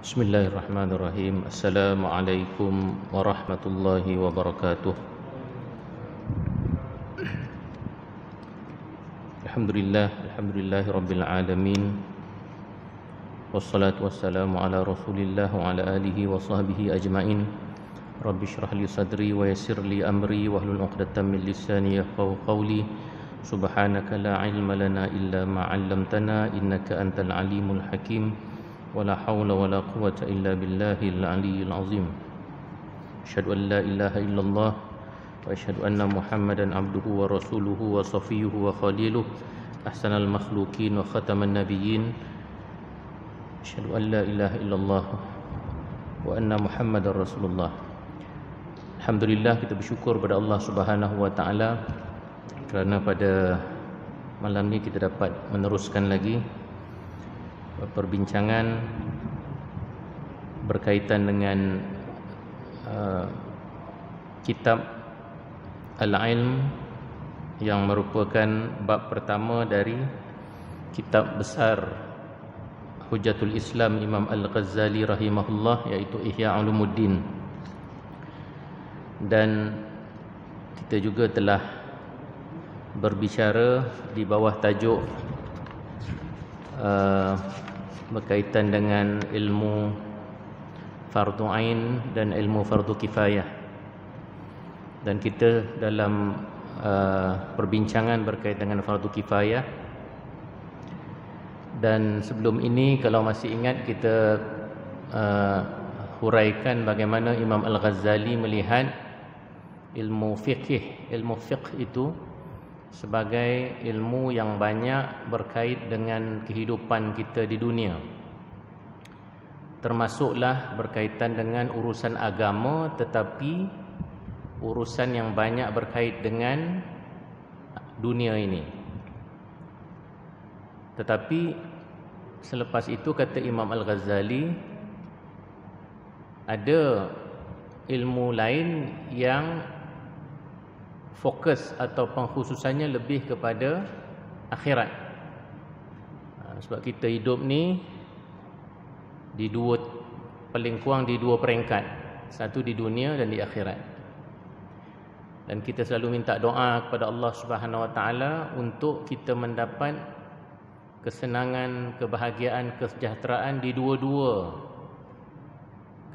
بسم الله الرحمن الرحيم السلام عليكم ورحمة الله وبركاته الحمد لله الحمد لله رب العالمين والصلاة والسلام على رسول الله وعلى آله وصحبه أجمعين رب اشرح لي صدري ويسر لي أمري واهل عقدة من لساني يفقه قولي سبحانك لا علم لنا إلا ما علمتنا إنك أنت العليم الحكيم ولا حول ولا قوة إلا بالله العلي العظيم أشهد أن لا إله إلا الله وأشهد أن محمدا عبده ورسوله وصفيه وخليله أحسن المخلوقين وختم النبيين أشهد أن لا إله إلا الله وأن محمدا رسول الله الحمد لله kita bersyukur pada Allah Subhanahu wa taala kerana pada malam ni kita dapat meneruskan lagi perbincangan berkaitan dengan uh, kitab Al-Ilm yang merupakan bab pertama dari kitab besar Hujatul Islam Imam Al-Ghazali rahimahullah iaitu Ihya Ulumuddin dan kita juga telah berbicara di bawah tajuk uh, berkaitan dengan ilmu fardu ain dan ilmu fardu kifayah dan kita dalam uh, perbincangan berkaitan dengan fardu kifayah dan sebelum ini kalau masih ingat kita uh, huraikan bagaimana Imam Al-Ghazali melihat ilmu fiqh ilmu fiqh itu sebagai ilmu yang banyak berkait dengan kehidupan kita di dunia termasuklah berkaitan dengan urusan agama tetapi urusan yang banyak berkait dengan dunia ini tetapi selepas itu kata Imam Al-Ghazali ada ilmu lain yang fokus atau pengkhususannya lebih kepada akhirat ha, sebab kita hidup ni di dua pelingkuang di dua peringkat satu di dunia dan di akhirat dan kita selalu minta doa kepada Allah Subhanahu Wa Taala untuk kita mendapat kesenangan kebahagiaan kesejahteraan di dua-dua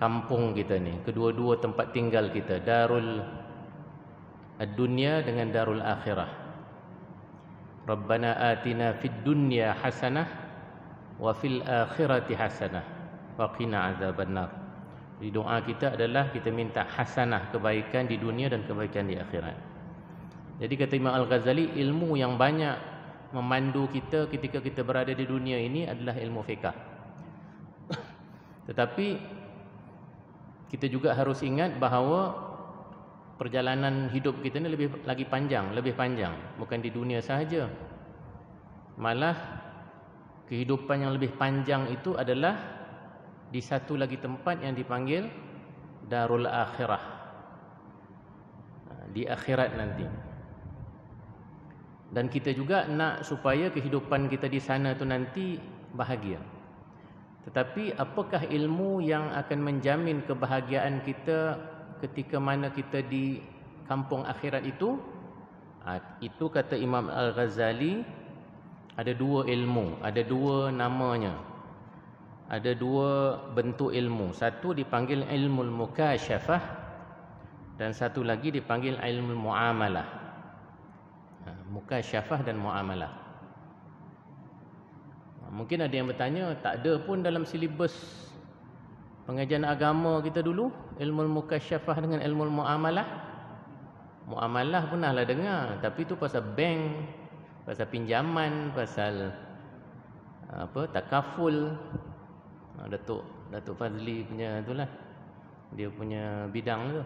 kampung kita ni kedua-dua tempat tinggal kita darul Ad-dunya dengan darul akhirah Rabbana atina fid dunya hasanah Wa fil akhirati hasanah Wa qina azabannar Jadi doa kita adalah kita minta hasanah Kebaikan di dunia dan kebaikan di akhirat Jadi kata Imam Al-Ghazali Ilmu yang banyak memandu kita ketika kita berada di dunia ini adalah ilmu fiqah. Tetapi kita juga harus ingat bahawa perjalanan hidup kita ni lebih lagi panjang, lebih panjang, bukan di dunia sahaja. Malah kehidupan yang lebih panjang itu adalah di satu lagi tempat yang dipanggil darul akhirah. Di akhirat nanti. Dan kita juga nak supaya kehidupan kita di sana tu nanti bahagia. Tetapi apakah ilmu yang akan menjamin kebahagiaan kita ketika mana kita di kampung akhirat itu ha, itu kata Imam Al-Ghazali ada dua ilmu ada dua namanya ada dua bentuk ilmu satu dipanggil ilmu mukasyafah dan satu lagi dipanggil ilmu muamalah ha, mukasyafah dan muamalah ha, mungkin ada yang bertanya tak ada pun dalam silibus pengajian agama kita dulu ilmu mukasyafah dengan ilmu muamalah muamalah pun lah dengar tapi itu pasal bank pasal pinjaman pasal apa takaful ah, Datuk Datuk Fazli punya itulah dia punya bidang tu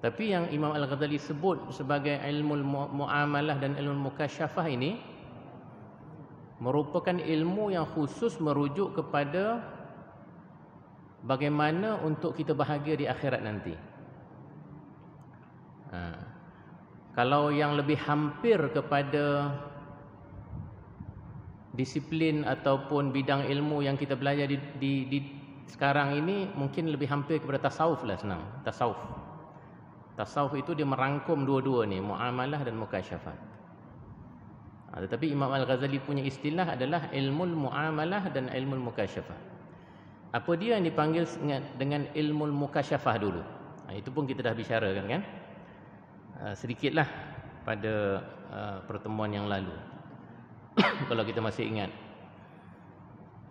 tapi yang Imam Al-Ghazali sebut sebagai ilmu muamalah dan ilmu mukasyafah ini merupakan ilmu yang khusus merujuk kepada bagaimana untuk kita bahagia di akhirat nanti. Ha. Kalau yang lebih hampir kepada disiplin ataupun bidang ilmu yang kita belajar di, di, di sekarang ini mungkin lebih hampir kepada tasawuf lah senang. Tasawuf. Tasawuf itu dia merangkum dua-dua ni, muamalah dan mukasyafat. Ha, tetapi Imam Al-Ghazali punya istilah adalah ilmu muamalah dan ilmu mukasyafah apa dia yang dipanggil dengan ilmu mukasyafah dulu ha, itu pun kita dah bicara kan ha, sedikitlah pada uh, pertemuan yang lalu kalau kita masih ingat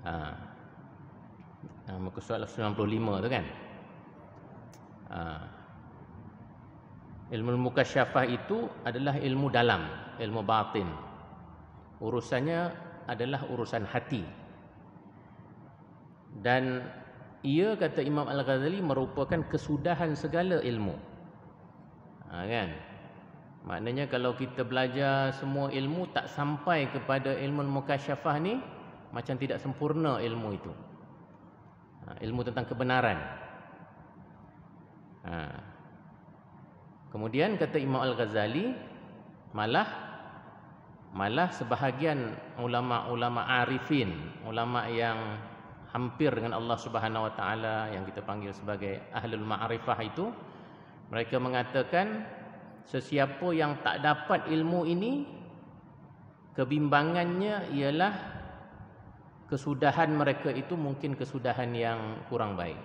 ha, ha muka surat 95 tu kan ha, ilmu mukasyafah itu adalah ilmu dalam ilmu batin urusannya adalah urusan hati dan ia kata Imam Al-Ghazali merupakan kesudahan segala ilmu ha, kan maknanya kalau kita belajar semua ilmu tak sampai kepada ilmu mukasyafah ni macam tidak sempurna ilmu itu ha, ilmu tentang kebenaran ha. kemudian kata Imam Al-Ghazali malah malah sebahagian ulama-ulama arifin ulama yang hampir dengan Allah Subhanahu wa taala yang kita panggil sebagai ahlul ma'rifah itu mereka mengatakan sesiapa yang tak dapat ilmu ini kebimbangannya ialah kesudahan mereka itu mungkin kesudahan yang kurang baik.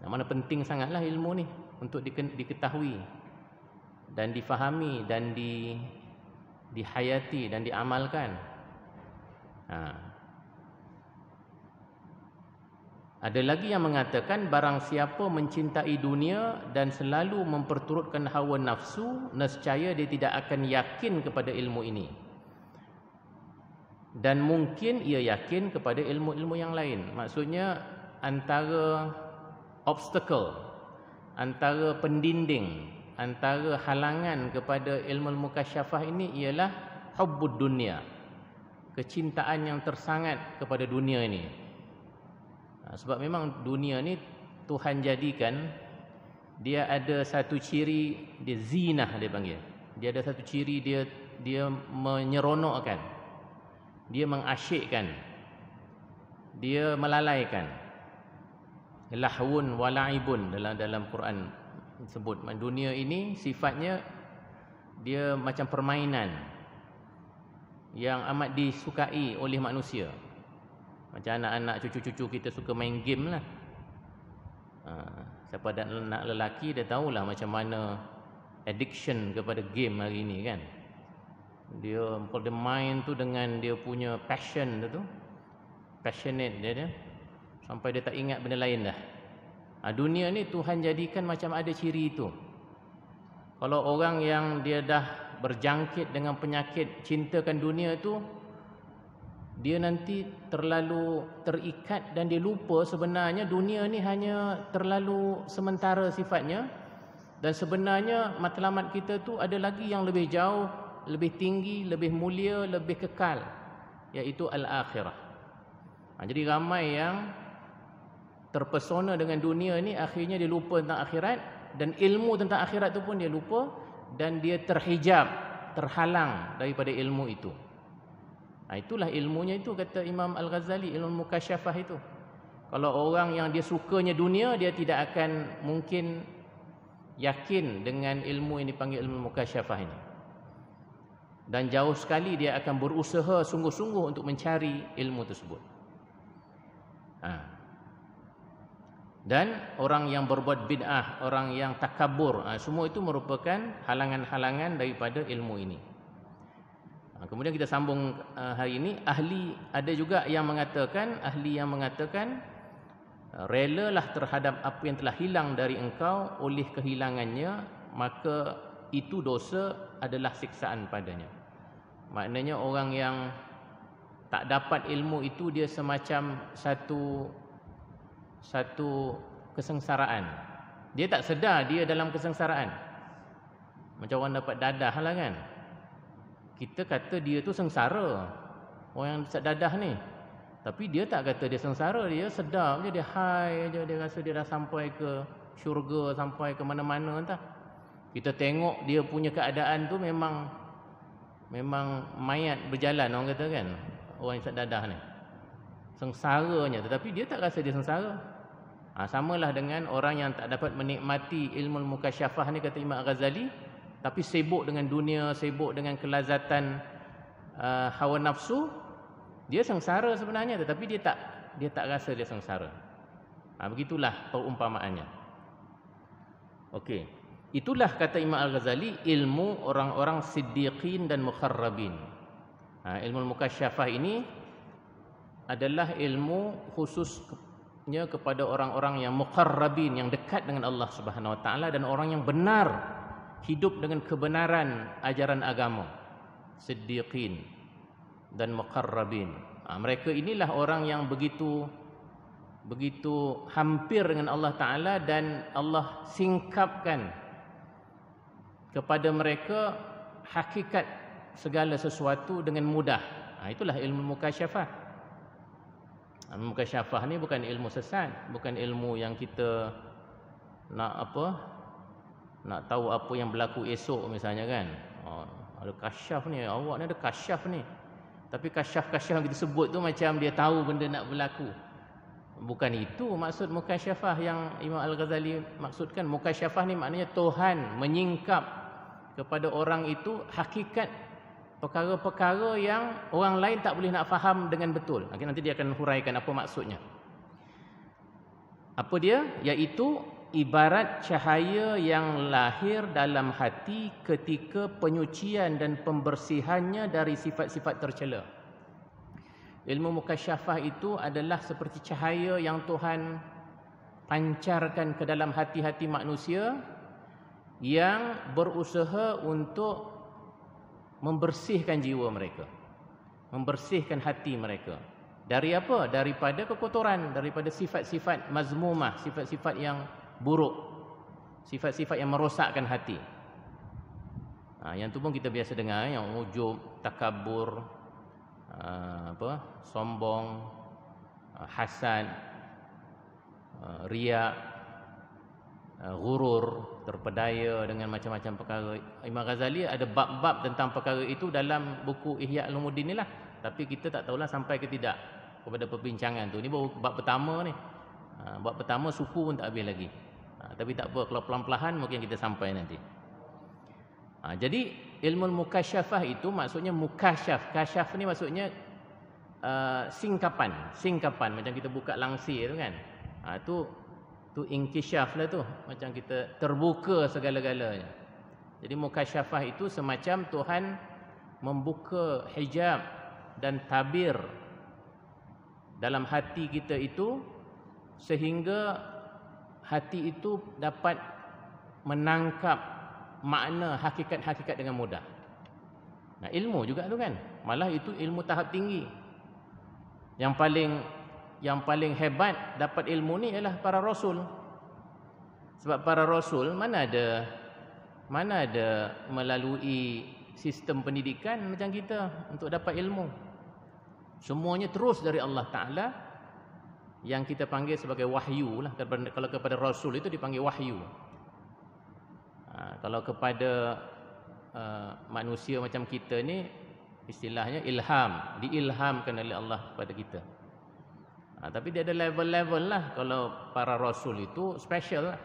Yang mana penting sangatlah ilmu ni untuk diketahui dan difahami dan di dihayati dan diamalkan. Ha, Ada lagi yang mengatakan barang siapa mencintai dunia dan selalu memperturutkan hawa nafsu, nescaya dia tidak akan yakin kepada ilmu ini. Dan mungkin ia yakin kepada ilmu-ilmu yang lain. Maksudnya antara obstacle, antara pendinding, antara halangan kepada ilmu-ilmu kasyafah ini ialah hubbud dunia. Kecintaan yang tersangat kepada dunia ini. Ha, sebab memang dunia ni Tuhan jadikan dia ada satu ciri dia zinah dia panggil. Dia ada satu ciri dia dia menyeronokkan. Dia mengasyikkan. Dia melalaikan. Lahwun walaibun dalam dalam Quran sebut dunia ini sifatnya dia macam permainan yang amat disukai oleh manusia. Macam anak-anak cucu-cucu kita suka main game lah. Ha, siapa ada anak lelaki dia tahulah macam mana addiction kepada game hari ini kan. Dia kalau dia main tu dengan dia punya passion tu, passionate dia, dia sampai dia tak ingat benda lain dah. Ha, dunia ni Tuhan jadikan macam ada ciri itu. Kalau orang yang dia dah berjangkit dengan penyakit cintakan dunia tu, dia nanti terlalu terikat dan dia lupa sebenarnya dunia ni hanya terlalu sementara sifatnya dan sebenarnya matlamat kita tu ada lagi yang lebih jauh, lebih tinggi, lebih mulia, lebih kekal iaitu al-akhirah. Ha, jadi ramai yang terpesona dengan dunia ni akhirnya dia lupa tentang akhirat dan ilmu tentang akhirat tu pun dia lupa dan dia terhijab, terhalang daripada ilmu itu. Ha, itulah ilmunya itu kata Imam Al-Ghazali ilmu mukasyafah itu. Kalau orang yang dia sukanya dunia dia tidak akan mungkin yakin dengan ilmu yang dipanggil ilmu mukasyafah ini. Dan jauh sekali dia akan berusaha sungguh-sungguh untuk mencari ilmu tersebut. Ha. Dan orang yang berbuat bid'ah, orang yang takabur, ha, semua itu merupakan halangan-halangan daripada ilmu ini. Ha, kemudian kita sambung uh, hari ini ahli ada juga yang mengatakan ahli yang mengatakan uh, rela lah terhadap apa yang telah hilang dari engkau oleh kehilangannya maka itu dosa adalah siksaan padanya. Maknanya orang yang tak dapat ilmu itu dia semacam satu satu kesengsaraan. Dia tak sedar dia dalam kesengsaraan. Macam orang dapat dadah lah kan. Kita kata dia tu sengsara. Orang yang sesak dadah ni. Tapi dia tak kata dia sengsara. Dia sedap je. Dia high je. Dia rasa dia dah sampai ke syurga. Sampai ke mana-mana entah. Kita tengok dia punya keadaan tu memang memang mayat berjalan orang kata kan. Orang yang sesak dadah ni. Sengsaranya. Tetapi dia tak rasa dia sengsara. Ha, samalah dengan orang yang tak dapat menikmati ilmu mukasyafah ni kata Imam Ghazali tapi sibuk dengan dunia, sibuk dengan kelazatan uh, hawa nafsu, dia sengsara sebenarnya tetapi dia tak dia tak rasa dia sengsara. Ha, begitulah perumpamaannya. Okey. Itulah kata Imam Al-Ghazali ilmu orang-orang siddiqin dan mukharrabin. Ha, ilmu mukasyafah ini adalah ilmu khususnya kepada orang-orang yang mukarrabin yang dekat dengan Allah Subhanahu Wa Taala dan orang yang benar hidup dengan kebenaran ajaran agama siddiqin dan muqarrabin ha, mereka inilah orang yang begitu begitu hampir dengan Allah taala dan Allah singkapkan kepada mereka hakikat segala sesuatu dengan mudah ha, itulah ilmu mukasyafah ilmu ha, mukasyafah ni bukan ilmu sesat bukan ilmu yang kita nak apa nak tahu apa yang berlaku esok misalnya kan oh, ada kasyaf ni awak ni ada kasyaf ni tapi kasyaf-kasyaf yang kita sebut tu macam dia tahu benda nak berlaku bukan itu maksud mukasyafah yang Imam Al-Ghazali maksudkan mukasyafah ni maknanya Tuhan menyingkap kepada orang itu hakikat perkara-perkara yang orang lain tak boleh nak faham dengan betul nanti dia akan huraikan apa maksudnya apa dia? Iaitu ibarat cahaya yang lahir dalam hati ketika penyucian dan pembersihannya dari sifat-sifat tercela. Ilmu mukasyafah itu adalah seperti cahaya yang Tuhan pancarkan ke dalam hati-hati manusia yang berusaha untuk membersihkan jiwa mereka. Membersihkan hati mereka. Dari apa? Daripada kekotoran, daripada sifat-sifat mazmumah, sifat-sifat yang buruk sifat-sifat yang merosakkan hati ha, yang tu pun kita biasa dengar yang ujub takabur ha, apa sombong ha, hasad ha, ria gurur terpedaya dengan macam-macam perkara Imam Ghazali ada bab-bab tentang perkara itu dalam buku Ihya Ulumuddin inilah tapi kita tak tahulah sampai ke tidak kepada perbincangan tu Ini bab pertama ni bab pertama suku pun tak habis lagi Ha, tapi tak apa kalau pelan-pelan mungkin kita sampai nanti ha, jadi ilmu mukasyafah itu maksudnya mukasyaf kasyaf ni maksudnya uh, singkapan singkapan macam kita buka langsir kan ha, tu tu inkisyaf lah tu macam kita terbuka segala-galanya jadi mukasyafah itu semacam Tuhan membuka hijab dan tabir dalam hati kita itu sehingga hati itu dapat menangkap makna hakikat-hakikat dengan mudah. Nah, ilmu juga tu kan. Malah itu ilmu tahap tinggi. Yang paling yang paling hebat dapat ilmu ni ialah para rasul. Sebab para rasul mana ada mana ada melalui sistem pendidikan macam kita untuk dapat ilmu. Semuanya terus dari Allah Taala yang kita panggil sebagai wahyu lah kalau kepada rasul itu dipanggil wahyu ha, kalau kepada uh, manusia macam kita ni istilahnya ilham diilhamkan oleh Allah kepada kita ha, tapi dia ada level-level lah kalau para rasul itu special lah.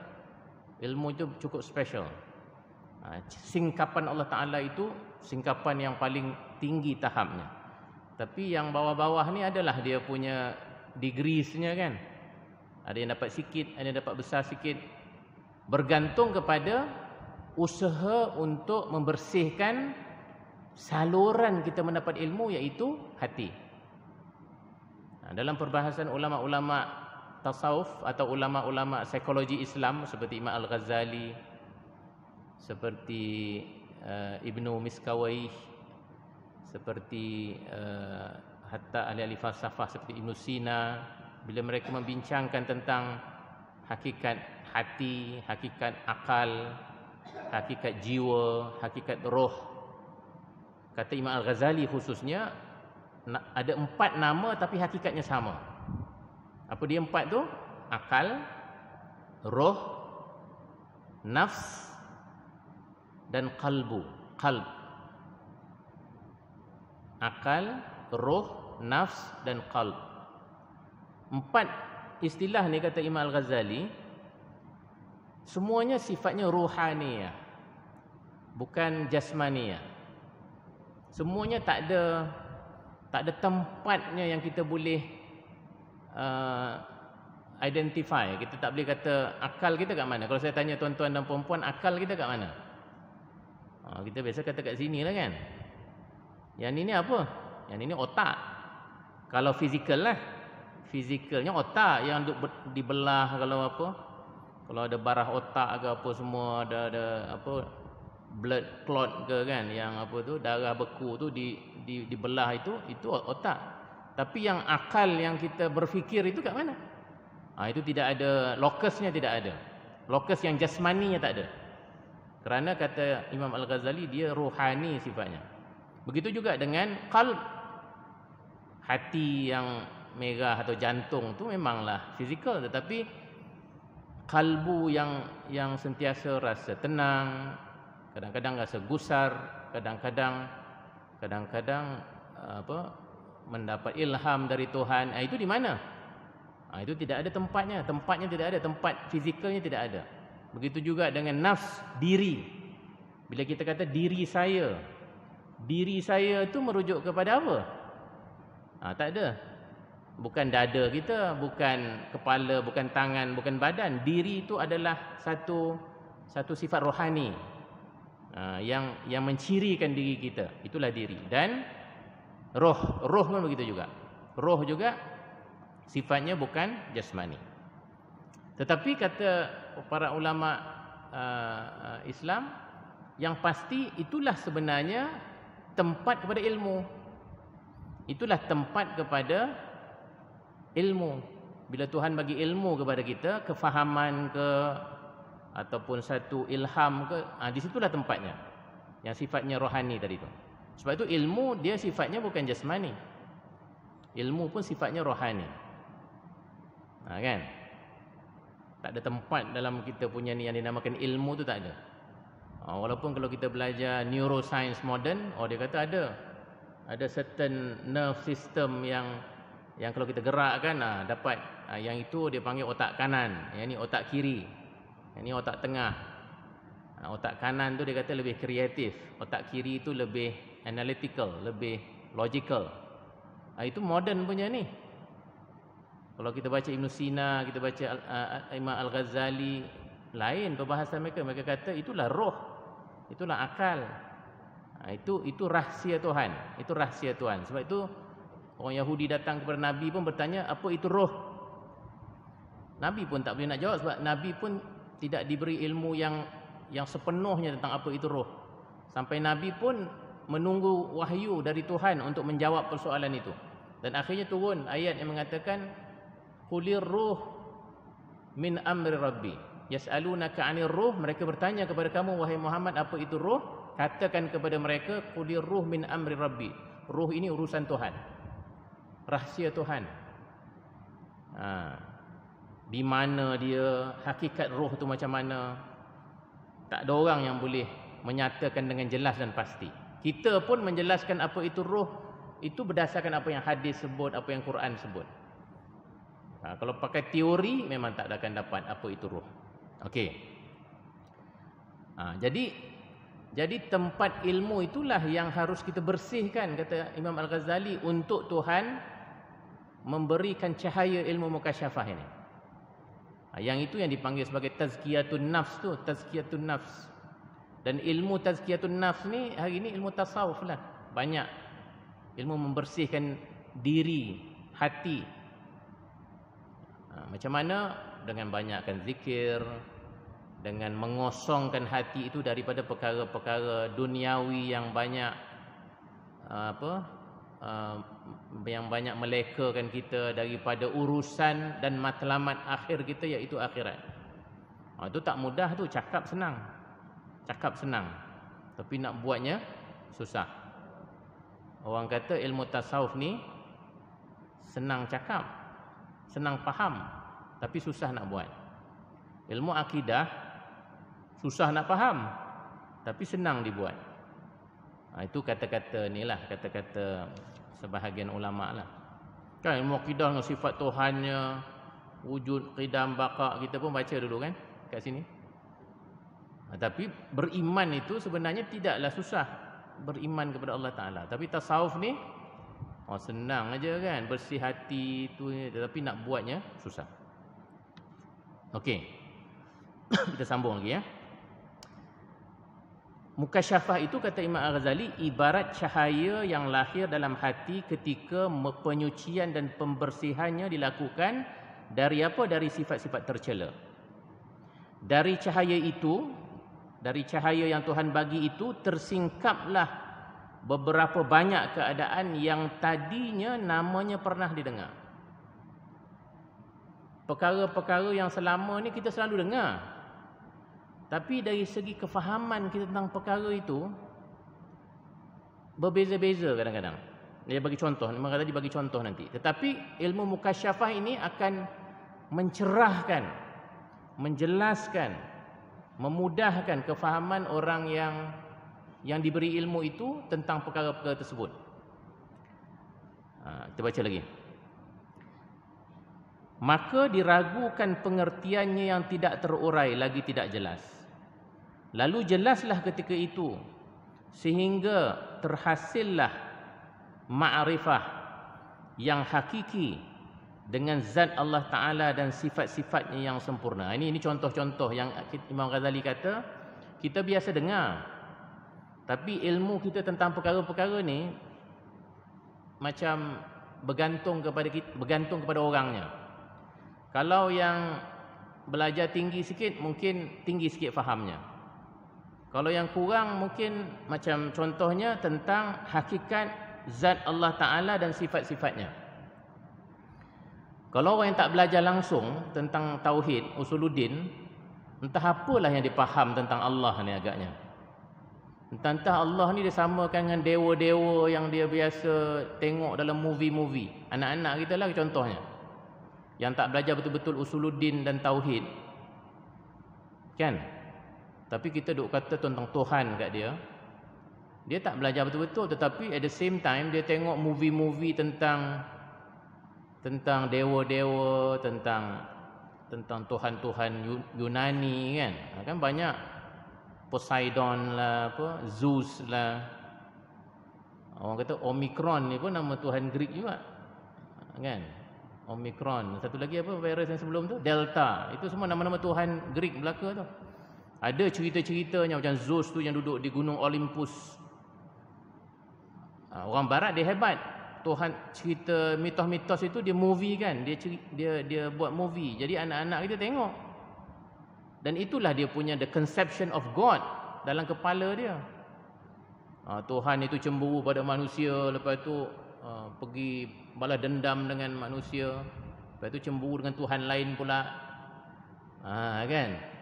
ilmu itu cukup special ha, singkapan Allah Ta'ala itu singkapan yang paling tinggi tahapnya tapi yang bawah-bawah ni adalah dia punya degreesnya kan. Ada yang dapat sikit, ada yang dapat besar sikit. Bergantung kepada usaha untuk membersihkan saluran kita mendapat ilmu iaitu hati. Ha, dalam perbahasan ulama-ulama tasawuf atau ulama-ulama psikologi Islam seperti Imam Al-Ghazali, seperti uh, Ibnu Miskawaih, seperti eh, hatta ahli-ahli falsafah seperti Ibn Sina bila mereka membincangkan tentang hakikat hati, hakikat akal, hakikat jiwa, hakikat roh. Kata Imam Al-Ghazali khususnya ada empat nama tapi hakikatnya sama. Apa dia empat tu? Akal, roh, nafs dan kalbu. Kalb. Akal, ruh, nafs dan qalb. Empat istilah ni kata Imam Al-Ghazali semuanya sifatnya ruhaniya, Bukan jasmaniya. Semuanya tak ada tak ada tempatnya yang kita boleh uh, identify kita tak boleh kata akal kita kat mana kalau saya tanya tuan-tuan dan puan-puan akal kita kat mana ah, kita biasa kata kat sini lah kan yang ini apa yang ini otak. Kalau fizikal lah. Fizikalnya otak yang duk dibelah kalau apa. Kalau ada barah otak ke apa semua ada ada apa blood clot ke kan yang apa tu darah beku tu di di dibelah itu itu otak. Tapi yang akal yang kita berfikir itu kat mana? Ha, itu tidak ada lokusnya tidak ada. Lokus yang jasmaninya tak ada. Kerana kata Imam Al-Ghazali dia rohani sifatnya. Begitu juga dengan qalb hati yang merah atau jantung tu memanglah fizikal tetapi kalbu yang yang sentiasa rasa tenang kadang-kadang rasa gusar kadang-kadang kadang-kadang eh, apa mendapat ilham dari Tuhan eh, itu di mana ha, itu tidak ada tempatnya tempatnya tidak ada tempat fizikalnya tidak ada begitu juga dengan nafs diri bila kita kata diri saya diri saya itu merujuk kepada apa Ha, tak ada. Bukan dada kita, bukan kepala, bukan tangan, bukan badan. Diri itu adalah satu satu sifat rohani ha, yang yang mencirikan diri kita. Itulah diri. Dan roh, roh pun begitu juga. Roh juga sifatnya bukan jasmani. Tetapi kata para ulama uh, Islam yang pasti itulah sebenarnya tempat kepada ilmu Itulah tempat kepada ilmu. Bila Tuhan bagi ilmu kepada kita, kefahaman ke ataupun satu ilham ke, ha, di situlah tempatnya. Yang sifatnya rohani tadi tu. Sebab itu ilmu dia sifatnya bukan jasmani. Ilmu pun sifatnya rohani. Ha, kan? Tak ada tempat dalam kita punya ni yang dinamakan ilmu tu tak ada. Ha, walaupun kalau kita belajar neuroscience modern, oh dia kata ada ada certain nerve system yang yang kalau kita gerak kan ha, ah, dapat ha, yang itu dia panggil otak kanan yang ini otak kiri yang ini otak tengah ha, otak kanan tu dia kata lebih kreatif otak kiri itu lebih analytical lebih logical ha, itu modern punya ni kalau kita baca Ibn Sina kita baca uh, Imam Al-Ghazali lain perbahasan mereka mereka kata itulah roh itulah akal Ha, itu itu rahsia Tuhan. Itu rahsia Tuhan. Sebab itu orang Yahudi datang kepada Nabi pun bertanya apa itu roh. Nabi pun tak boleh nak jawab sebab Nabi pun tidak diberi ilmu yang yang sepenuhnya tentang apa itu roh. Sampai Nabi pun menunggu wahyu dari Tuhan untuk menjawab persoalan itu. Dan akhirnya turun ayat yang mengatakan kulir roh min amri rabbi. Yas'alunaka 'anir roh. mereka bertanya kepada kamu wahai Muhammad apa itu roh katakan kepada mereka kulir ruh min amri rabbi ruh ini urusan Tuhan rahsia Tuhan ha. di mana dia hakikat ruh itu macam mana tak ada orang yang boleh menyatakan dengan jelas dan pasti kita pun menjelaskan apa itu ruh itu berdasarkan apa yang hadis sebut apa yang Quran sebut ha. kalau pakai teori memang tak akan dapat apa itu ruh okey ha. jadi jadi tempat ilmu itulah yang harus kita bersihkan kata Imam Al-Ghazali untuk Tuhan memberikan cahaya ilmu mukasyafah ini. Ha, yang itu yang dipanggil sebagai tazkiyatun nafs tu, tazkiyatun nafs. Dan ilmu tazkiyatun nafs ni hari ini ilmu tasawuf lah. Banyak ilmu membersihkan diri, hati. Ha, macam mana dengan banyakkan zikir, dengan mengosongkan hati itu daripada perkara-perkara duniawi yang banyak uh, apa uh, yang banyak melekakan kita daripada urusan dan matlamat akhir kita iaitu akhirat. Ah itu tak mudah tu cakap senang. Cakap senang. Tapi nak buatnya susah. Orang kata ilmu tasawuf ni senang cakap, senang faham tapi susah nak buat. Ilmu akidah Susah nak faham Tapi senang dibuat ha, Itu kata-kata ni lah Kata-kata sebahagian ulama' lah Kan ilmu akidah dengan sifat Tuhannya Wujud, qidam, bakak Kita pun baca dulu kan Kat sini ha, Tapi beriman itu sebenarnya tidaklah susah Beriman kepada Allah Ta'ala Tapi tasawuf ni Oh senang aja kan bersih hati tu tapi nak buatnya susah. Okey. Kita sambung lagi ya. Mukasyafah itu kata Imam Al-Ghazali ibarat cahaya yang lahir dalam hati ketika penyucian dan pembersihannya dilakukan dari apa? Dari sifat-sifat tercela. Dari cahaya itu, dari cahaya yang Tuhan bagi itu tersingkaplah beberapa banyak keadaan yang tadinya namanya pernah didengar. Perkara-perkara yang selama ni kita selalu dengar, tapi dari segi kefahaman kita tentang perkara itu berbeza-beza kadang-kadang. Dia bagi contoh, memang tadi bagi contoh nanti. Tetapi ilmu mukasyafah ini akan mencerahkan, menjelaskan, memudahkan kefahaman orang yang yang diberi ilmu itu tentang perkara-perkara tersebut. Ha, kita baca lagi. Maka diragukan pengertiannya yang tidak terurai lagi tidak jelas. Lalu jelaslah ketika itu sehingga terhasillah ma'rifah yang hakiki dengan zat Allah Ta'ala dan sifat-sifatnya yang sempurna. Ini ini contoh-contoh yang Imam Ghazali kata, kita biasa dengar. Tapi ilmu kita tentang perkara-perkara ni macam bergantung kepada kita, bergantung kepada orangnya. Kalau yang belajar tinggi sikit mungkin tinggi sikit fahamnya. Kalau yang kurang mungkin macam contohnya tentang hakikat zat Allah Ta'ala dan sifat-sifatnya. Kalau orang yang tak belajar langsung tentang Tauhid, Usuluddin, entah apalah yang dipaham tentang Allah ni agaknya. Entah-entah Allah ni disamakan dengan dewa-dewa yang dia biasa tengok dalam movie-movie. Anak-anak kita lah contohnya. Yang tak belajar betul-betul Usuluddin dan Tauhid. Kan? Kan? Tapi kita duk kata tentang Tuhan kat dia. Dia tak belajar betul-betul tetapi at the same time dia tengok movie-movie tentang tentang dewa-dewa, tentang tentang tuhan-tuhan Yunani kan. Ha, kan banyak Poseidon lah apa, Zeus lah. Orang kata Omicron ni pun nama tuhan Greek juga. Ha, kan? Omicron. Satu lagi apa virus yang sebelum tu? Delta. Itu semua nama-nama tuhan Greek belaka tu. Ada cerita-ceritanya macam Zeus tu yang duduk di gunung Olympus. Ha, orang barat dia hebat. Tuhan cerita mitos-mitos itu dia movie kan. Dia dia dia buat movie. Jadi anak-anak kita tengok. Dan itulah dia punya the conception of God dalam kepala dia. Ha, Tuhan itu cemburu pada manusia. Lepas itu ha, pergi balas dendam dengan manusia. Lepas itu cemburu dengan Tuhan lain pula. Ah ha, kan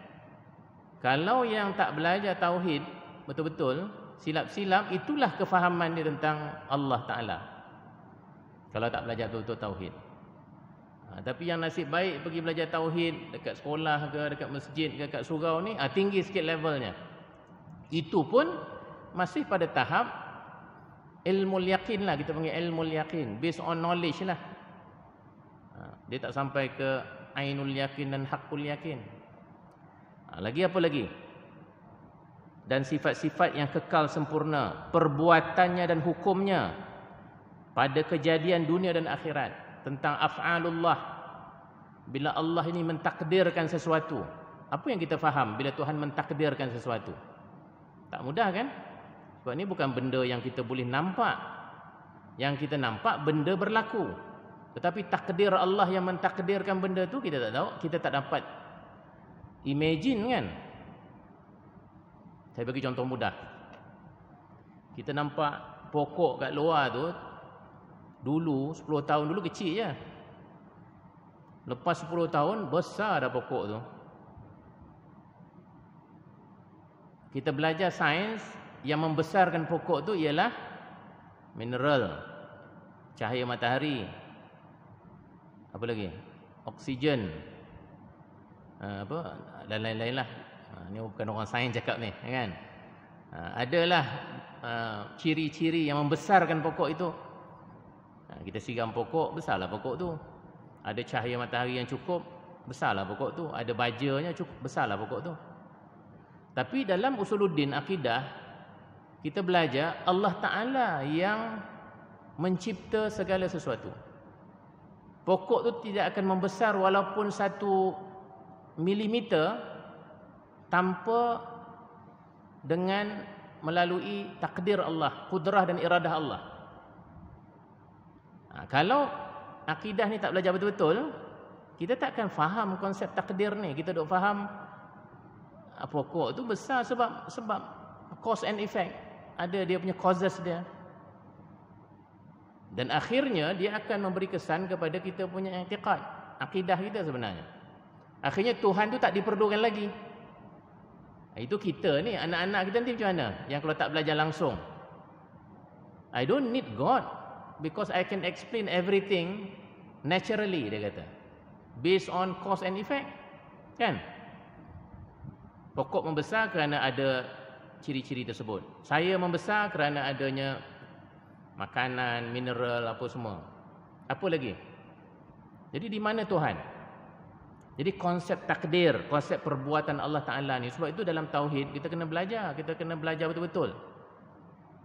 kalau yang tak belajar tauhid betul-betul, silap-silap itulah kefahaman dia tentang Allah Taala. Kalau tak belajar betul-betul tauhid. Ha, tapi yang nasib baik pergi belajar tauhid dekat sekolah ke dekat masjid ke dekat surau ni, ha, tinggi sikit levelnya. Itu pun masih pada tahap ilmu yakin lah kita panggil ilmu yakin based on knowledge lah. Ha, dia tak sampai ke ainul yakin dan hakul yakin. Ha, lagi apa lagi? Dan sifat-sifat yang kekal sempurna, perbuatannya dan hukumnya pada kejadian dunia dan akhirat tentang af'alullah. Bila Allah ini mentakdirkan sesuatu, apa yang kita faham bila Tuhan mentakdirkan sesuatu? Tak mudah kan? Sebab ini bukan benda yang kita boleh nampak. Yang kita nampak benda berlaku. Tetapi takdir Allah yang mentakdirkan benda tu kita tak tahu, kita tak dapat Imagine kan? Saya bagi contoh mudah. Kita nampak pokok kat luar tu dulu 10 tahun dulu kecil je. Lepas 10 tahun besar dah pokok tu. Kita belajar sains yang membesarkan pokok tu ialah mineral, cahaya matahari. Apa lagi? Oksigen. Ah, apa? dan lain-lain lah. Ini ha, bukan orang sains cakap ni, ya kan? Ha, adalah ha, ciri-ciri yang membesarkan pokok itu. Kita siram pokok, besarlah pokok tu. Ada cahaya matahari yang cukup, besarlah pokok tu. Ada bajanya cukup, besarlah pokok tu. Tapi dalam usuluddin akidah, kita belajar Allah Ta'ala yang mencipta segala sesuatu. Pokok tu tidak akan membesar walaupun satu milimeter tanpa dengan melalui takdir Allah, kudrah dan iradah Allah. Ha, kalau akidah ni tak belajar betul-betul, kita tak akan faham konsep takdir ni. Kita dok faham ah, pokok tu besar sebab sebab cause and effect. Ada dia punya causes dia. Dan akhirnya dia akan memberi kesan kepada kita punya akidah kita sebenarnya. Akhirnya Tuhan tu tak diperlukan lagi. Ah, itu kita ni, anak-anak kita nanti macam mana? Yang kalau tak belajar langsung. I don't need God because I can explain everything naturally, dia kata. Based on cause and effect. Kan? Pokok membesar kerana ada ciri-ciri tersebut. Saya membesar kerana adanya makanan, mineral, apa semua. Apa lagi? Jadi di mana Tuhan. Jadi konsep takdir, konsep perbuatan Allah Ta'ala ni. Sebab itu dalam Tauhid, kita kena belajar. Kita kena belajar betul-betul.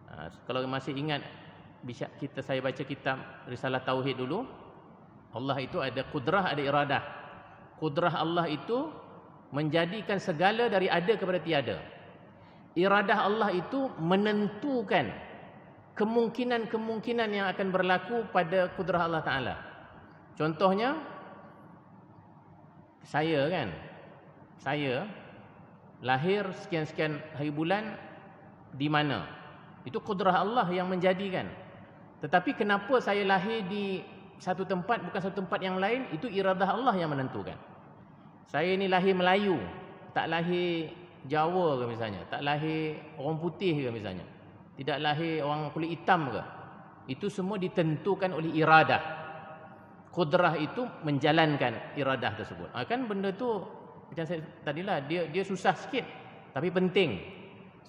Ha, kalau masih ingat, kita saya baca kitab Risalah Tauhid dulu. Allah itu ada kudrah, ada iradah. Kudrah Allah itu menjadikan segala dari ada kepada tiada. Iradah Allah itu menentukan kemungkinan-kemungkinan yang akan berlaku pada kudrah Allah Ta'ala. Contohnya, saya kan saya lahir sekian-sekian hari bulan di mana itu kudrah Allah yang menjadikan tetapi kenapa saya lahir di satu tempat bukan satu tempat yang lain itu iradah Allah yang menentukan saya ni lahir Melayu tak lahir Jawa ke misalnya tak lahir orang putih ke misalnya tidak lahir orang kulit hitam ke itu semua ditentukan oleh iradah kudrah itu menjalankan iradah tersebut. Ha, kan benda tu macam saya tadilah dia dia susah sikit tapi penting.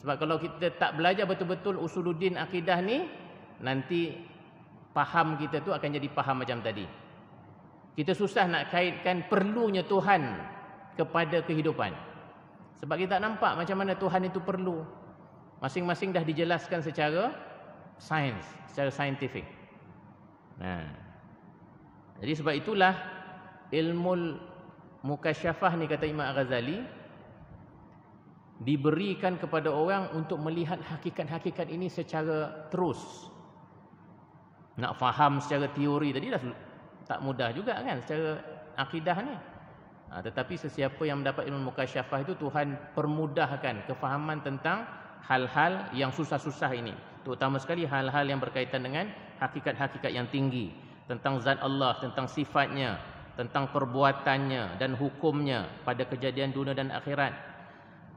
Sebab kalau kita tak belajar betul-betul usuluddin akidah ni nanti faham kita tu akan jadi faham macam tadi. Kita susah nak kaitkan perlunya Tuhan kepada kehidupan. Sebab kita tak nampak macam mana Tuhan itu perlu. Masing-masing dah dijelaskan secara sains, secara saintifik. Nah, ha. Jadi sebab itulah ilmu mukasyafah ni kata Imam Ghazali diberikan kepada orang untuk melihat hakikat-hakikat ini secara terus. Nak faham secara teori tadi dah tak mudah juga kan secara akidah ni. Ha, tetapi sesiapa yang mendapat ilmu mukasyafah itu Tuhan permudahkan kefahaman tentang hal-hal yang susah-susah ini. Terutama sekali hal-hal yang berkaitan dengan hakikat-hakikat yang tinggi tentang zat Allah, tentang sifatnya, tentang perbuatannya dan hukumnya pada kejadian dunia dan akhirat.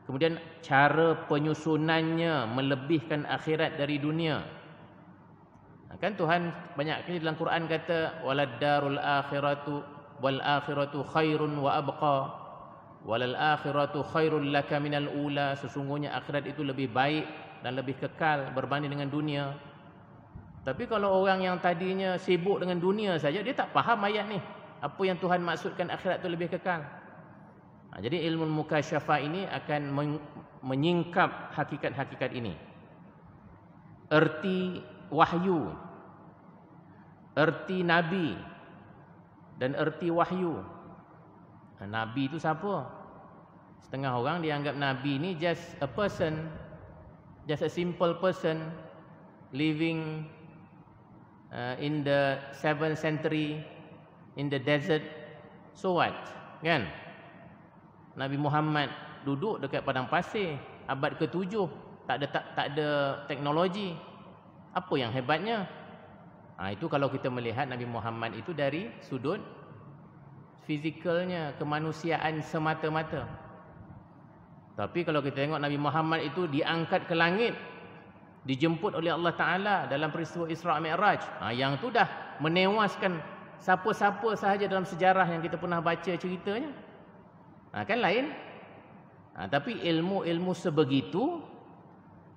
Kemudian cara penyusunannya melebihkan akhirat dari dunia. Ha, kan Tuhan banyak kali dalam Quran kata waladdarul akhiratu wal akhiratu khairun wa abqa walal akhiratu khairul laka minal ula sesungguhnya akhirat itu lebih baik dan lebih kekal berbanding dengan dunia. Tapi kalau orang yang tadinya sibuk dengan dunia saja, dia tak faham ayat ni. Apa yang Tuhan maksudkan akhirat tu lebih kekal. Ha, jadi ilmu mukasyafah ini akan menyingkap hakikat-hakikat ini. Erti wahyu. Erti nabi. Dan erti wahyu. Ha, nabi itu siapa? Setengah orang dianggap nabi ini just a person. Just a simple person. Living uh, in the seventh century in the desert so what kan Nabi Muhammad duduk dekat padang pasir abad ke-7 tak ada tak, tak ada teknologi apa yang hebatnya ha, itu kalau kita melihat Nabi Muhammad itu dari sudut fizikalnya kemanusiaan semata-mata tapi kalau kita tengok Nabi Muhammad itu diangkat ke langit dijemput oleh Allah Taala dalam peristiwa Isra Mi'raj Ha, yang tu dah menewaskan siapa-siapa sahaja dalam sejarah yang kita pernah baca ceritanya. Ha, kan lain? Ha, tapi ilmu-ilmu sebegitu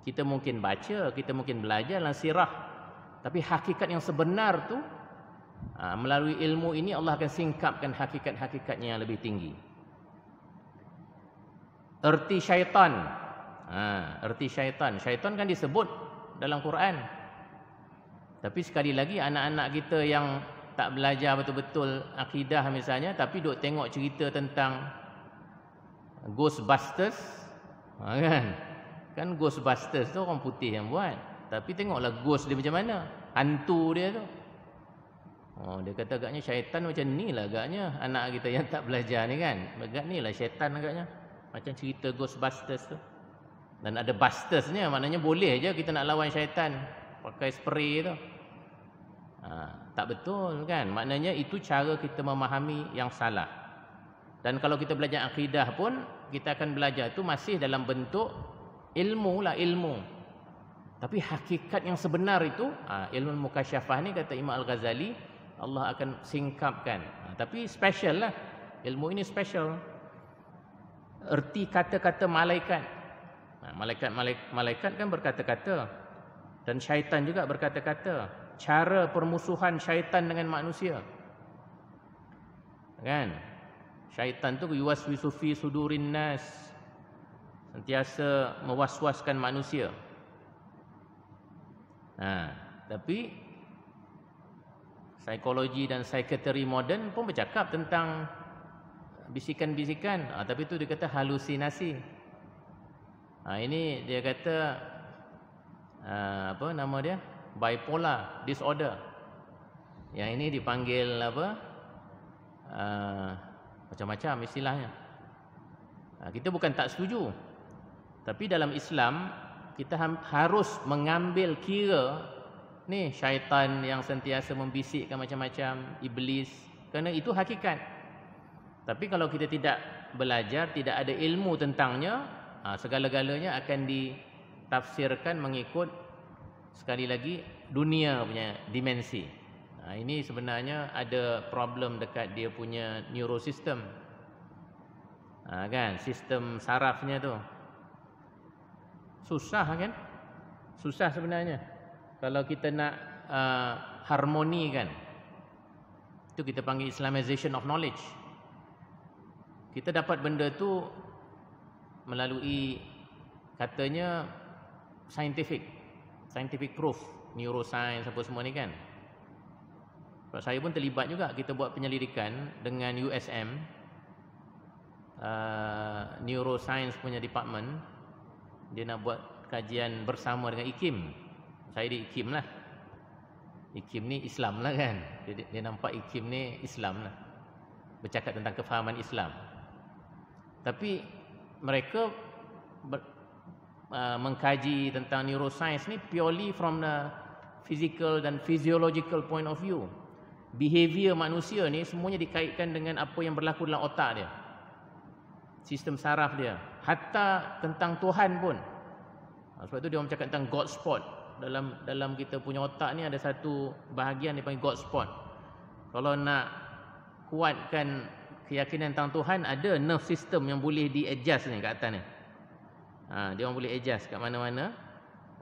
kita mungkin baca, kita mungkin belajar dalam sirah. Tapi hakikat yang sebenar tu ha, melalui ilmu ini Allah akan singkapkan hakikat-hakikatnya yang lebih tinggi. Erti syaitan. Ha, erti syaitan. Syaitan kan disebut dalam Quran. Tapi sekali lagi anak-anak kita yang tak belajar betul-betul akidah misalnya tapi duk tengok cerita tentang Ghostbusters ha, kan? Kan Ghostbusters tu orang putih yang buat. Tapi tengoklah ghost dia macam mana. Hantu dia tu. Oh, dia kata agaknya syaitan macam ni lah agaknya anak kita yang tak belajar ni kan. Agak ni lah syaitan agaknya. Macam cerita Ghostbusters tu. Dan ada bustersnya, maknanya boleh je kita nak lawan syaitan pakai spray tu. Ha, tak betul kan? Maknanya itu cara kita memahami yang salah. Dan kalau kita belajar akidah pun, kita akan belajar tu masih dalam bentuk ilmu lah ilmu. Tapi hakikat yang sebenar itu, ha, ilmu mukasyafah ni kata Imam Al-Ghazali, Allah akan singkapkan. Ha, tapi special lah. Ilmu ini special. Erti kata-kata malaikat. Ha, malaikat malaikat kan berkata-kata dan syaitan juga berkata-kata. Cara permusuhan syaitan dengan manusia. Kan? Syaitan tu yuwaswisu fi sudurin nas. Sentiasa mewaswaskan manusia. Ha, tapi psikologi dan psikiatri moden pun bercakap tentang bisikan-bisikan. Ha, tapi itu dikata halusinasi. Ha, ini dia kata ha, apa nama dia? Bipolar disorder. Yang ini dipanggil apa? Ha, macam-macam istilahnya. Ha, kita bukan tak setuju. Tapi dalam Islam kita ha- harus mengambil kira ni syaitan yang sentiasa membisikkan macam-macam iblis kerana itu hakikat. Tapi kalau kita tidak belajar, tidak ada ilmu tentangnya, ha, segala-galanya akan ditafsirkan mengikut sekali lagi dunia punya dimensi ha, ini sebenarnya ada problem dekat dia punya neurosistem ha, kan sistem sarafnya tu susah kan susah sebenarnya kalau kita nak uh, harmoni kan itu kita panggil islamization of knowledge kita dapat benda tu melalui katanya scientific scientific proof neuroscience apa semua ni kan sebab saya pun terlibat juga kita buat penyelidikan dengan USM uh, neuroscience punya department dia nak buat kajian bersama dengan IKIM saya di IKIM lah IKIM ni Islam lah kan jadi dia nampak IKIM ni Islam lah bercakap tentang kefahaman Islam tapi mereka ber, uh, mengkaji tentang neuroscience ni purely from the physical dan physiological point of view. Behavior manusia ni semuanya dikaitkan dengan apa yang berlaku dalam otak dia. Sistem saraf dia. Hatta tentang Tuhan pun. Ha, sebab tu dia orang cakap tentang God spot. Dalam dalam kita punya otak ni ada satu bahagian dipanggil God spot. Kalau nak kuatkan keyakinan tentang Tuhan ada nerve system yang boleh di adjust ni kat atas ni. Ha, dia orang boleh adjust kat mana-mana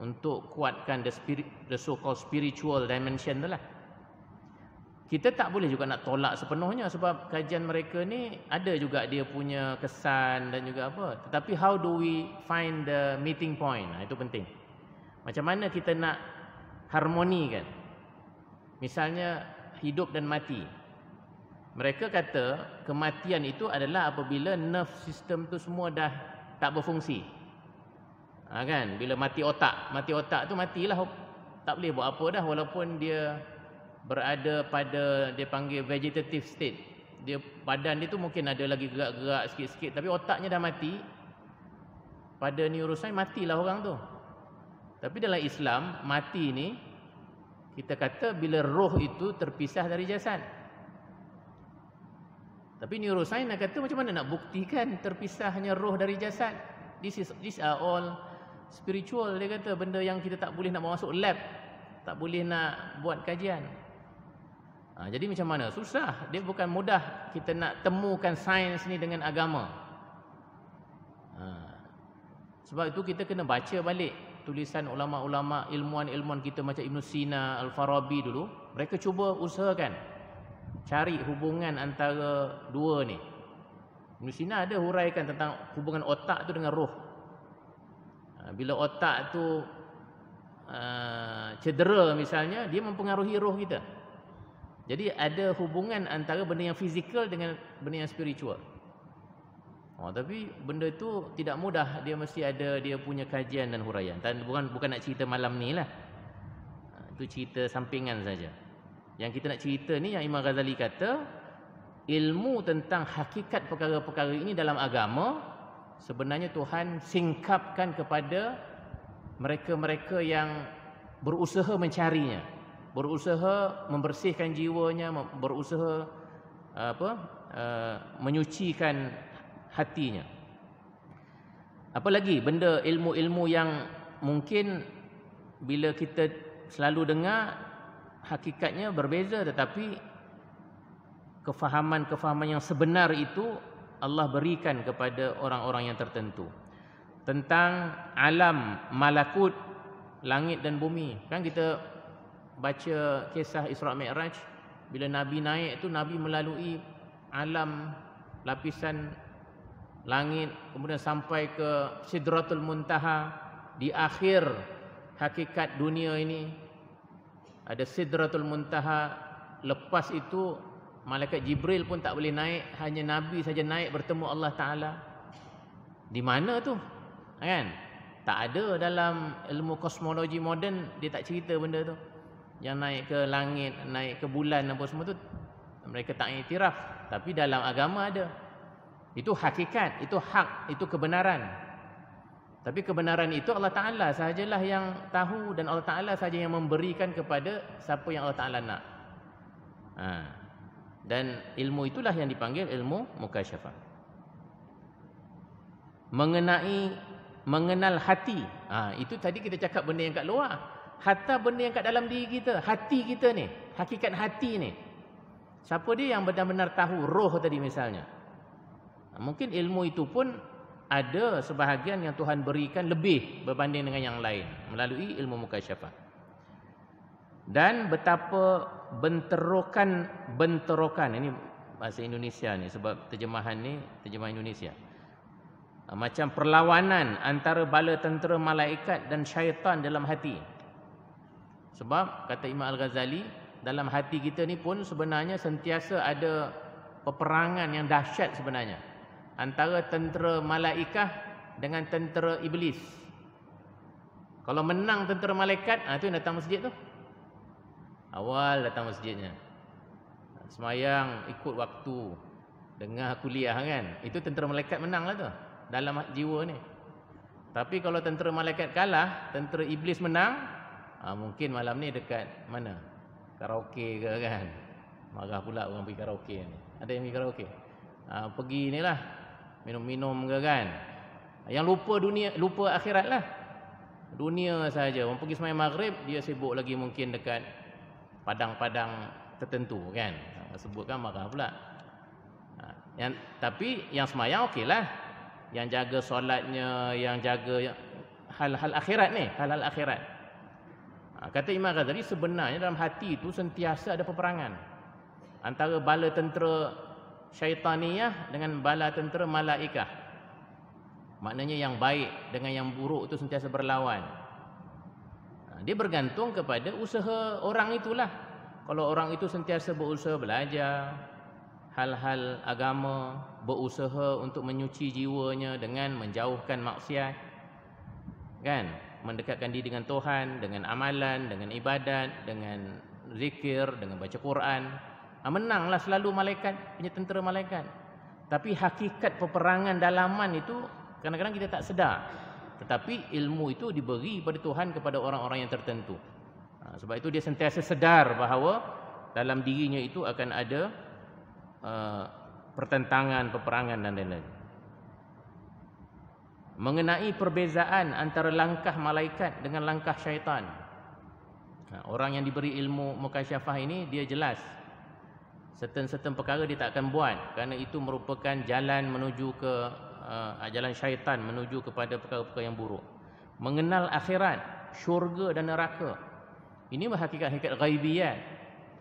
untuk kuatkan the spirit the so called spiritual dimension tu lah. Kita tak boleh juga nak tolak sepenuhnya sebab kajian mereka ni ada juga dia punya kesan dan juga apa. Tetapi how do we find the meeting point? Ha, itu penting. Macam mana kita nak harmonikan? Misalnya hidup dan mati. Mereka kata kematian itu adalah apabila nerve system tu semua dah tak berfungsi. Ha, kan? Bila mati otak, mati otak tu matilah tak boleh buat apa dah walaupun dia berada pada dia panggil vegetative state. Dia badan dia tu mungkin ada lagi gerak-gerak sikit-sikit tapi otaknya dah mati. Pada neuroscience matilah orang tu. Tapi dalam Islam mati ni kita kata bila roh itu terpisah dari jasad. Tapi neuroscience nak kata macam mana nak buktikan terpisahnya roh dari jasad? This is this are all spiritual dia kata benda yang kita tak boleh nak masuk lab, tak boleh nak buat kajian. Ha, jadi macam mana? Susah. Dia bukan mudah kita nak temukan sains ni dengan agama. Ha. Sebab itu kita kena baca balik tulisan ulama-ulama, ilmuan-ilmuan kita macam Ibn Sina, Al-Farabi dulu. Mereka cuba usahakan cari hubungan antara dua ni. Ibn Sina ada huraikan tentang hubungan otak tu dengan roh. Ha, bila otak tu uh, cedera misalnya, dia mempengaruhi roh kita. Jadi ada hubungan antara benda yang fizikal dengan benda yang spiritual. Oh, tapi benda tu tidak mudah. Dia mesti ada, dia punya kajian dan huraian. Dan bukan, bukan nak cerita malam ni lah. Itu cerita sampingan saja. Yang kita nak cerita ni yang Imam Ghazali kata ilmu tentang hakikat perkara-perkara ini dalam agama sebenarnya Tuhan singkapkan kepada mereka-mereka yang berusaha mencarinya, berusaha membersihkan jiwanya, berusaha apa? Eh, menyucikan hatinya. Apalagi benda ilmu-ilmu yang mungkin bila kita selalu dengar hakikatnya berbeza tetapi kefahaman-kefahaman yang sebenar itu Allah berikan kepada orang-orang yang tertentu tentang alam malakut langit dan bumi kan kita baca kisah Isra Mikraj bila nabi naik tu nabi melalui alam lapisan langit kemudian sampai ke Sidratul Muntaha di akhir hakikat dunia ini ada sidratul muntaha lepas itu malaikat jibril pun tak boleh naik hanya nabi saja naik bertemu Allah taala di mana tu kan tak ada dalam ilmu kosmologi moden dia tak cerita benda tu yang naik ke langit naik ke bulan apa semua tu mereka tak iktiraf tapi dalam agama ada itu hakikat itu hak itu kebenaran tapi kebenaran itu Allah Ta'ala sahajalah yang tahu dan Allah Ta'ala sahaja yang memberikan kepada siapa yang Allah Ta'ala nak. Ha. Dan ilmu itulah yang dipanggil ilmu mukasyafah. Mengenai mengenal hati. Ha. Itu tadi kita cakap benda yang kat luar. Hatta benda yang kat dalam diri kita. Hati kita ni. Hakikat hati ni. Siapa dia yang benar-benar tahu roh tadi misalnya. Ha. Mungkin ilmu itu pun ada sebahagian yang Tuhan berikan lebih berbanding dengan yang lain melalui ilmu mukasyafah. Dan betapa benterokan-benterokan ini bahasa Indonesia ni sebab terjemahan ni terjemahan Indonesia. Macam perlawanan antara bala tentera malaikat dan syaitan dalam hati. Sebab kata Imam Al-Ghazali dalam hati kita ni pun sebenarnya sentiasa ada peperangan yang dahsyat sebenarnya antara tentera malaikah dengan tentera iblis. Kalau menang tentera malaikat, ah tu datang masjid tu. Awal datang masjidnya. Semayang ikut waktu. Dengar kuliah kan. Itu tentera malaikat menang lah tu. Dalam jiwa ni. Tapi kalau tentera malaikat kalah, tentera iblis menang, ah mungkin malam ni dekat mana? Karaoke ke kan? Marah pula orang pergi karaoke ni. Ada yang pergi karaoke? Ah pergi inilah minum-minum ke kan yang lupa dunia lupa akhirat lah dunia saja orang pergi semai maghrib dia sibuk lagi mungkin dekat padang-padang tertentu kan sebutkan marah pula ha, yang, tapi yang semayang lah yang jaga solatnya yang jaga hal-hal akhirat ni hal-hal akhirat ha, kata Imam Ghazali sebenarnya dalam hati itu sentiasa ada peperangan antara bala tentera syaitaniyah dengan bala tentera malaikah. Maknanya yang baik dengan yang buruk itu sentiasa berlawan. Ha, dia bergantung kepada usaha orang itulah. Kalau orang itu sentiasa berusaha belajar hal-hal agama, berusaha untuk menyuci jiwanya dengan menjauhkan maksiat. Kan? Mendekatkan diri dengan Tuhan, dengan amalan, dengan ibadat, dengan zikir, dengan baca Quran, Ah, menanglah selalu malaikat punya tentera malaikat. Tapi hakikat peperangan dalaman itu kadang-kadang kita tak sedar. Tetapi ilmu itu diberi pada Tuhan kepada orang-orang yang tertentu. Ah, sebab itu dia sentiasa sedar bahawa dalam dirinya itu akan ada uh, pertentangan, peperangan dan lain-lain. Mengenai perbezaan antara langkah malaikat dengan langkah syaitan. Orang yang diberi ilmu mukasyafah ini dia jelas certain-certain perkara dia tak akan buat kerana itu merupakan jalan menuju ke uh, ah, jalan syaitan menuju kepada perkara-perkara yang buruk mengenal akhirat syurga dan neraka ini hakikat-hakikat ghaibiyat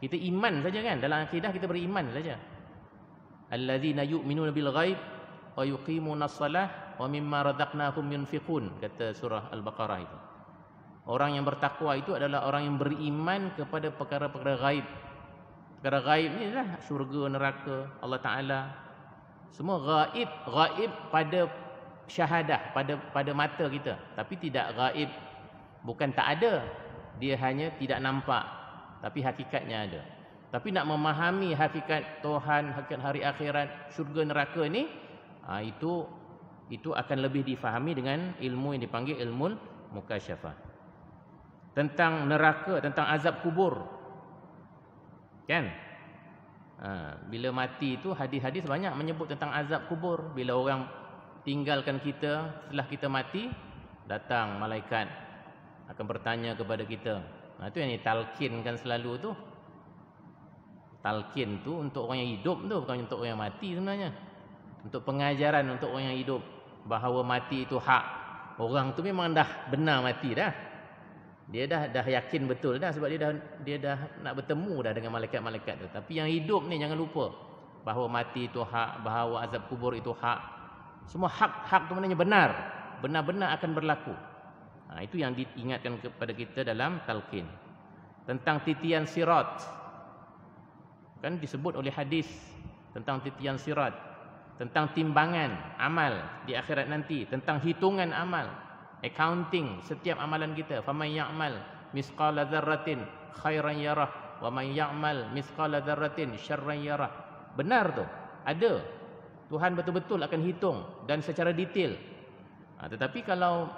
kita iman saja kan dalam akidah kita beriman saja al allazina yu'minuna bil ghaib wa yuqimu shalah wa mimma razaqnahum yunfiqun kata surah al-baqarah itu orang yang bertakwa itu adalah orang yang beriman kepada perkara-perkara gaib perkara gaib ni lah syurga neraka Allah Taala semua gaib gaib pada syahadah pada pada mata kita tapi tidak gaib bukan tak ada dia hanya tidak nampak tapi hakikatnya ada tapi nak memahami hakikat Tuhan hakikat hari akhirat syurga neraka ni ha, itu itu akan lebih difahami dengan ilmu yang dipanggil ilmu mukasyafah tentang neraka tentang azab kubur Kan? Ha, bila mati itu hadis-hadis banyak menyebut tentang azab kubur. Bila orang tinggalkan kita setelah kita mati, datang malaikat akan bertanya kepada kita. Nah, ha, itu yang kan selalu tu. Talkin tu untuk orang yang hidup tu bukan untuk orang yang mati sebenarnya. Untuk pengajaran untuk orang yang hidup bahawa mati itu hak. Orang tu memang dah benar mati dah dia dah dah yakin betul dah sebab dia dah dia dah nak bertemu dah dengan malaikat-malaikat tu tapi yang hidup ni jangan lupa bahawa mati itu hak bahawa azab kubur itu hak semua hak-hak tu maknanya benar benar-benar akan berlaku ha, itu yang diingatkan kepada kita dalam talqin tentang titian sirat kan disebut oleh hadis tentang titian sirat tentang timbangan amal di akhirat nanti tentang hitungan amal accounting setiap amalan kita faman ya'mal misqala dzarratin khairan yarah wa man ya'mal misqala dzarratin syarran yarah benar tu ada Tuhan betul-betul akan hitung dan secara detail ha, tetapi kalau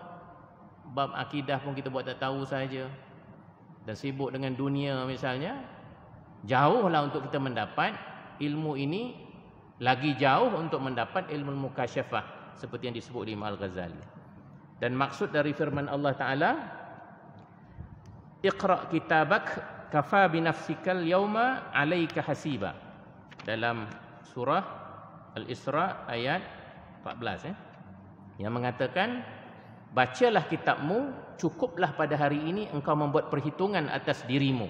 bab akidah pun kita buat tak tahu saja dan sibuk dengan dunia misalnya jauhlah untuk kita mendapat ilmu ini lagi jauh untuk mendapat ilmu mukasyafah seperti yang disebut di Imam Al-Ghazali. Dan maksud dari firman Allah Ta'ala Iqra kitabak kafa binafsikal yawma alaika hasiba Dalam surah Al-Isra ayat 14 eh, Yang mengatakan Bacalah kitabmu Cukuplah pada hari ini engkau membuat perhitungan atas dirimu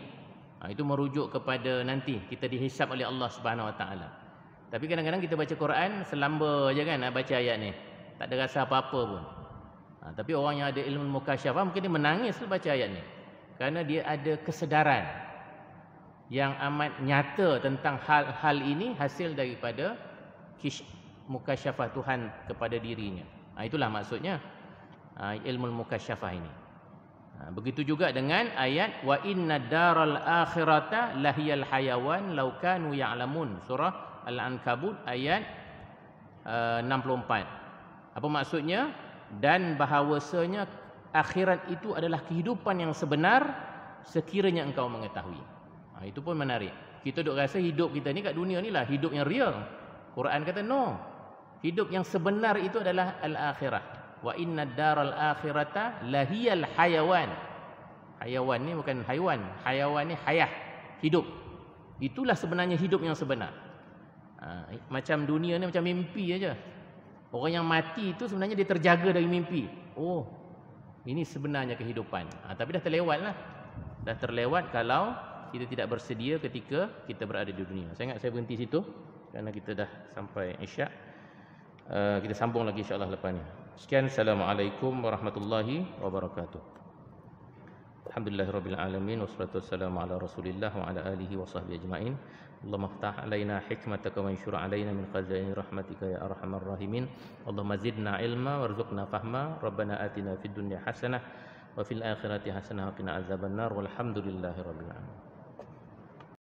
ha, Itu merujuk kepada nanti kita dihisap oleh Allah Subhanahu Wa Taala. Tapi kadang-kadang kita baca Quran selamba aja kan ha, baca ayat ni. Tak ada rasa apa-apa pun. Ha, tapi orang yang ada ilmu mukasyafah mungkin dia menangis bila baca ayat ni. karena dia ada kesedaran yang amat nyata tentang hal-hal ini hasil daripada kisah mukasyafah Tuhan kepada dirinya. Ha, itulah maksudnya ha, ilmu mukasyafah ini. Ha, begitu juga dengan ayat wa inna daral akhirata lahiyal hayawan law kanu ya'lamun surah al-ankabut ayat eh, uh, 64. Apa maksudnya? dan bahawasanya akhirat itu adalah kehidupan yang sebenar sekiranya engkau mengetahui. Ha, itu pun menarik. Kita duk rasa hidup kita ni kat dunia ni lah hidup yang real. Quran kata no. Hidup yang sebenar itu adalah al-akhirah. Wa inna daral akhirata lahiyal hayawan. Hayawan ni bukan haiwan. Hayawan ni hayah. Hidup. Itulah sebenarnya hidup yang sebenar. Ha, macam dunia ni macam mimpi aja. Orang yang mati itu sebenarnya dia terjaga dari mimpi. Oh, ini sebenarnya kehidupan. Ha, tapi dah terlewat lah. Dah terlewat kalau kita tidak bersedia ketika kita berada di dunia. Saya ingat saya berhenti situ. Kerana kita dah sampai isyak. Uh, ah, kita sambung lagi insyaAllah lepas ini. Sekian. Assalamualaikum warahmatullahi wabarakatuh. Alhamdulillahirrahmanirrahim. Wassalamualaikum warahmatullahi wabarakatuh. اللهم افتح علينا حكمتك وانشر علينا من خزائن رحمتك يا ارحم الراحمين اللهم زدنا علما وارزقنا فهما ربنا اتنا في الدنيا حسنه وفي الاخره حسنه وقنا عذاب النار والحمد لله رب العالمين